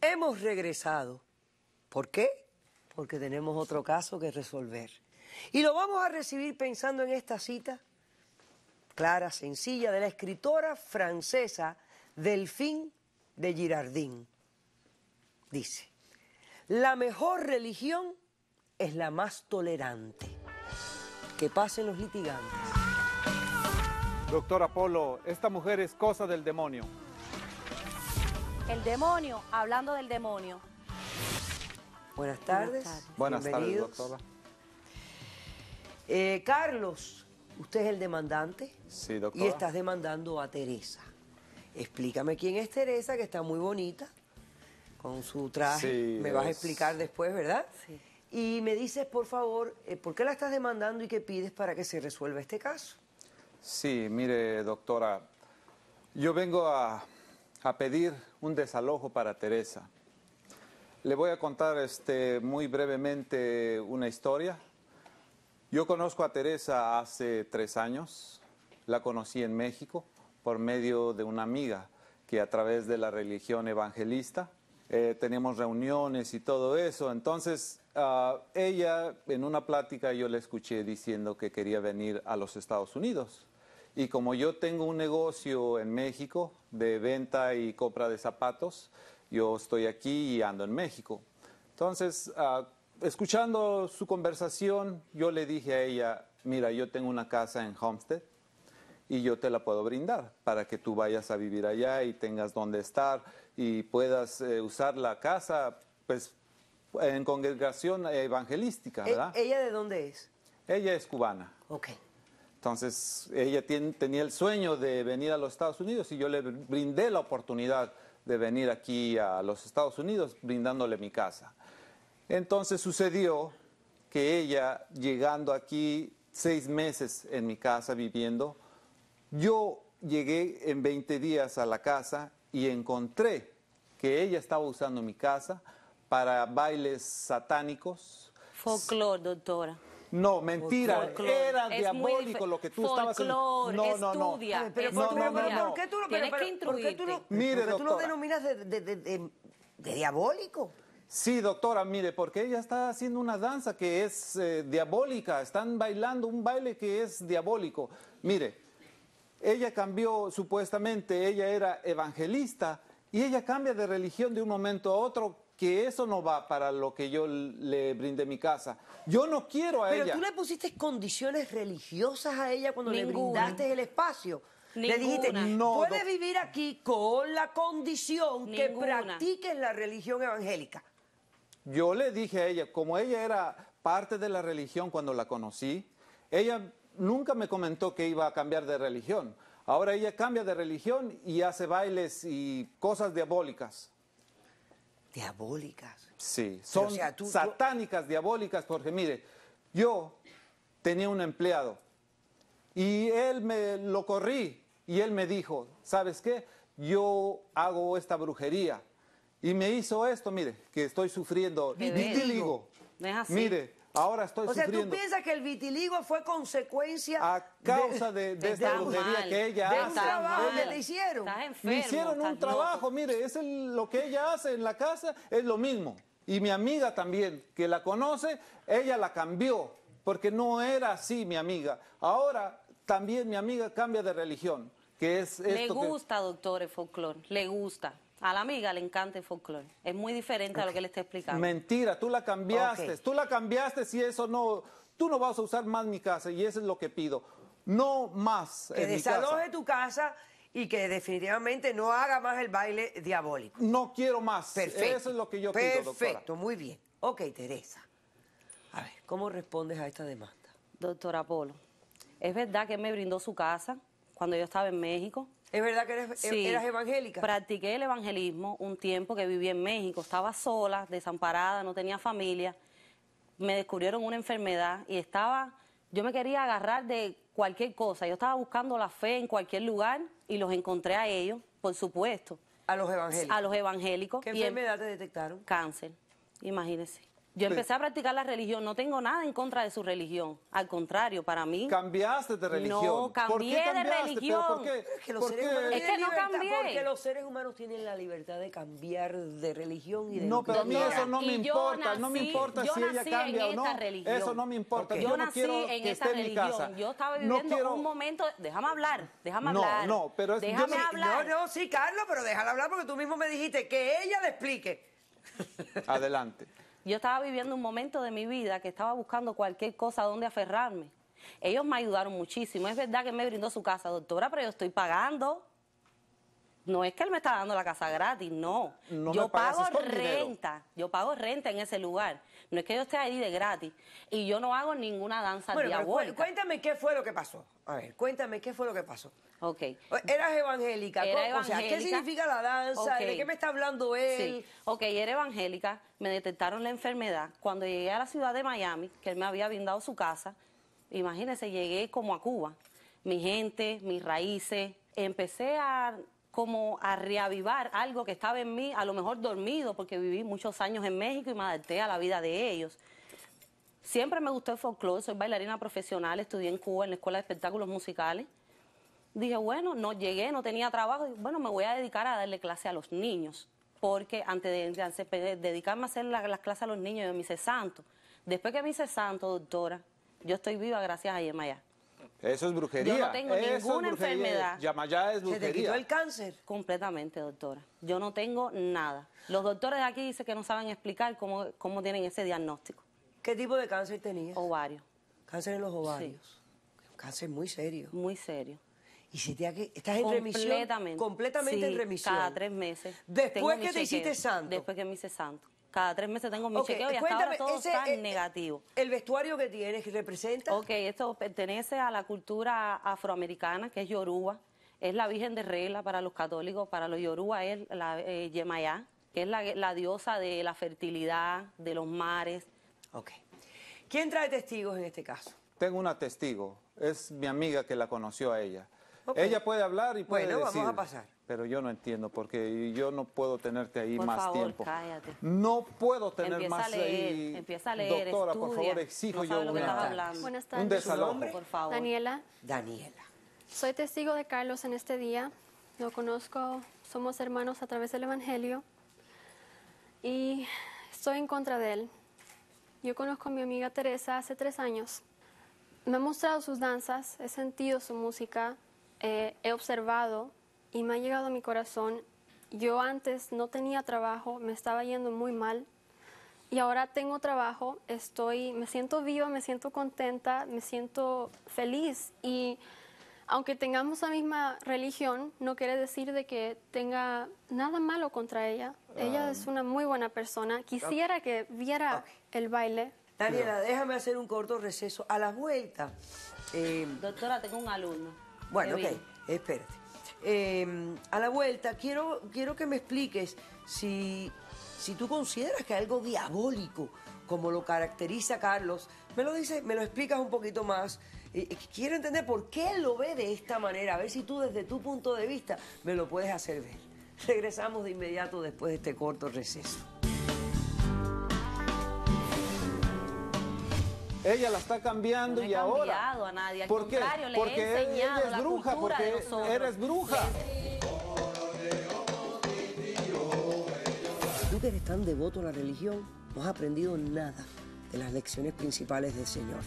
Hemos regresado. ¿Por qué? Porque tenemos otro caso que resolver. Y lo vamos a recibir pensando en esta cita clara, sencilla, de la escritora francesa Delfín de Girardin. Dice, la mejor religión es la más tolerante. Que pasen los litigantes. Doctor Apolo, esta mujer es cosa del demonio. El demonio, hablando del demonio. Buenas tardes. Buenas tardes, doctora. Eh, Carlos, usted es el demandante. Sí, doctora. Y estás demandando a Teresa. Explícame quién es Teresa, que está muy bonita, con su traje. Me vas a explicar después, ¿verdad? Sí y me dices, por favor, eh, ¿por qué la estás demandando y qué pides para que se resuelva este caso? Sí, mire, doctora, yo vengo a, a pedir un desalojo para Teresa. Le voy a contar este, muy brevemente una historia. Yo conozco a Teresa hace tres años, la conocí en México por medio de una amiga que a través de la religión evangelista eh, teníamos reuniones y todo eso. Entonces, ah, ella en una plática yo le escuché diciendo que quería venir a los Estados Unidos. Y como yo tengo un negocio en México de venta y compra de zapatos, yo estoy aquí y ando en México. Entonces, ah, escuchando su conversación, yo le dije a ella, mira, yo tengo una casa en Homestead y yo te la puedo brindar para que tú vayas a vivir allá y tengas donde estar y puedas eh, usar la casa, pues en congregación evangelística, ¿E-, ¿verdad? ¿Ella de dónde es? Ella es cubana. Ok. Entonces, ella tenía el sueño de venir a los Estados Unidos y yo le brindé la oportunidad de venir aquí a los Estados Unidos brindándole mi casa. Entonces sucedió que ella, llegando aquí seis meses en mi casa viviendo, yo llegué en 20 días a la casa y encontré que ella estaba usando mi casa para bailes satánicos. Folclor, doctora. No, mentira, era diabólico lo que tú estabas haciendo. No, no, no. Estudia, pero, no, ¿Por qué tú lo, ¿por qué tú lo, denominas de, diabólico? Sí, doctora, mire, porque ella está haciendo una danza que es eh, diabólica, están bailando un baile que es diabólico. Mire, ella cambió supuestamente, ella era evangelista y ella cambia de religión de un momento a otro que eso no va para lo que yo le brindé mi casa. Yo no quiero a ella. Pero tú le pusiste condiciones religiosas a ella cuando le brindaste el espacio. Le dijiste, no, puedes vivir aquí con la condición que practiques la religión evangélica. Yo le dije a ella, como ella era parte de la religión cuando la conocí, ella nunca me comentó que iba a cambiar de religión. Ahora ella cambia de religión y hace bailes y cosas diabólicas. Diabólicas. Sí, son satánicas, diabólicas, porque mire, yo tenía un empleado y él me lo corrí y él me dijo, ¿sabes qué? Yo hago esta brujería y me hizo esto, mire, que estoy sufriendo. Vitiligo. Mire, Ahora estoy o O sea, ¿tú piensas que el vitiligo fue consecuencia... A causa de, esta brujería que ella hace. un trabajo que le hicieron. le hicieron un trabajo, mire, es lo que ella hace en la casa, es lo mismo. Y mi amiga también, que la conoce, ella la cambió, porque no era así mi amiga. Ahora también mi amiga cambia de religión. Que es le gusta, doctor, el folclore, le gusta. A la amiga le encanta el folclore. Es muy diferente a lo que le está explicando. Mentira, tú la cambiaste. Tú la cambiaste si eso no... Tú no vas a usar más mi casa y eso es lo que pido. No más. Que desaloje tu casa y que definitivamente no haga más el baile diabólico. No quiero más. Perfecto. Eso es lo que yo pido, Perfecto, muy bien. Ok, Teresa. A ver, ¿cómo respondes a esta demanda? doctor apolo es verdad que me brindó su casa cuando yo estaba en México. ¿Es verdad que e-, eras evangélica? Practiqué el evangelismo un tiempo que viví en México. Estaba sola, desamparada, no tenía familia. Me descubrieron una enfermedad y estaba. Yo me quería agarrar de cualquier cosa. Yo estaba buscando la fe en cualquier lugar y los encontré a ellos, por supuesto. ¿A los evangélicos? A los evangélicos. ¿Qué enfermedad te detectaron? Cáncer, imagínese. Yo empecé a practicar la religión, no tengo nada en contra de su religión. Al contrario, para mí. Cambiaste de religión. No, cambié de religión. ¿Por qué? Es que no Porque los seres humanos tienen la libertad de cambiar de religión y de No, pero a mí eso no me importa. no me importa si ella cambia o no. Religión. Eso no me importa. Yo, nací no en esa religión. Yo estaba viviendo un momento. Déjame hablar. Déjame hablar. No, no, pero es... Déjame yo hablar. No, no, sí, Carlos, pero déjala hablar porque tú mismo me dijiste que ella le explique. Adelante. Yo estaba viviendo un momento de mi vida que estaba buscando cualquier cosa donde aferrarme. Ellos me ayudaron muchísimo. Es verdad que me brindó su casa, doctora, pero yo estoy pagando no es que él me está dando la casa gratis, no. yo pago renta, yo pago renta en ese lugar. No es que yo esté ahí de gratis y yo no hago ninguna danza bueno, diabólica. ver, cuéntame qué fue lo que pasó. A ver, cuéntame qué fue lo que pasó. Ok. Eras evangélica. ¿qué significa la danza? ¿De qué me está hablando él? Sí. Ok, era evangélica, me detectaron la enfermedad. Cuando llegué a la ciudad de Miami, que él me había brindado su casa, imagínese, llegué como a Cuba. Mi gente, mis raíces, empecé a como a reavivar algo que estaba en mí, a lo mejor dormido, porque viví muchos años en México y me adapté a la vida de ellos. Siempre me gustó el folclore, soy bailarina profesional, estudié en Cuba en la Escuela de Espectáculos Musicales. Dije, bueno, no llegué, no tenía trabajo, bueno, me voy a dedicar a darle clase a los niños, porque antes de, pues, dedicarme a hacer las clases a los niños, yo me hice santo. Después que me hice santo, doctora, yo estoy viva gracias a Yemayá. Eso es brujería. Yo no tengo ninguna enfermedad. ya es brujería. Se te quitó el cáncer. Completamente, doctora. Yo no tengo nada. Los doctores de aquí dicen que no saben explicar cómo, cómo tienen ese diagnóstico. ¿Qué tipo de cáncer tenías? Ovario. Cáncer en los ovarios. cáncer muy serio. Muy serio. ¿Y si te ha que... estás en remisión? Completamente. Completamente en remisión. Cada tres meses. Después que te hiciste santo. Después que me hice santo cada tres meses tengo mi chequeo y hasta ahora todo está e, e, negativo. ¿El vestuario que tienes representa? Ok, esto pertenece a la cultura afroamericana, que es Yoruba. Es la Virgen de Regla para los católicos, para los Yoruba es la eh, Yemayá, que es la, diosa de la fertilidad, de los mares. Ok. ¿Quién trae testigos en este caso? Tengo una testigo, es mi amiga que la conoció a ella. Ella puede hablar y puede bueno, decir. vamos a pasar. Pero yo no entiendo porque yo no puedo tenerte ahí por más favor, tiempo. Cállate. No puedo tener más a ahí. Empieza a leer, Doctora, por favor, exijo yo una, Buenas tardes. un desalojo. Por favor. Daniela. Daniela. Soy testigo de Carlos en este día. Lo conozco, somos hermanos a través del Evangelio. Y estoy en contra de él. Yo conozco a mi amiga Teresa hace tres años. Me ha mostrado sus danzas, he sentido su música, eh, he observado y me ha llegado a mi corazón. Yo antes no tenía trabajo, me estaba yendo muy mal y ahora tengo trabajo, estoy, me siento viva, me siento contenta, me siento feliz y aunque tengamos la misma religión, no quiere decir de que tenga nada malo contra ella. ella ah. es una muy buena persona. Quisiera que viera el baile. Daniela, déjame hacer un corto receso. A la vuelta. Eh, Doctora, tengo un alumno. Bueno, ok, espérate. Em, a la vuelta, quiero, quiero que me expliques si, si tú consideras que algo diabólico, como lo caracteriza Carlos, me lo dices, me lo explicas un poquito más. quiero entender por qué lo ve de esta manera, a ver si tú desde tu punto de vista me lo puedes hacer ver. Regresamos de inmediato después de este corto receso. Ella la está cambiando y ahora. a nadie, porque he es bruja, porque eres bruja. Tú que eres tan devoto a la religión, no has aprendido nada de las lecciones principales del Señor.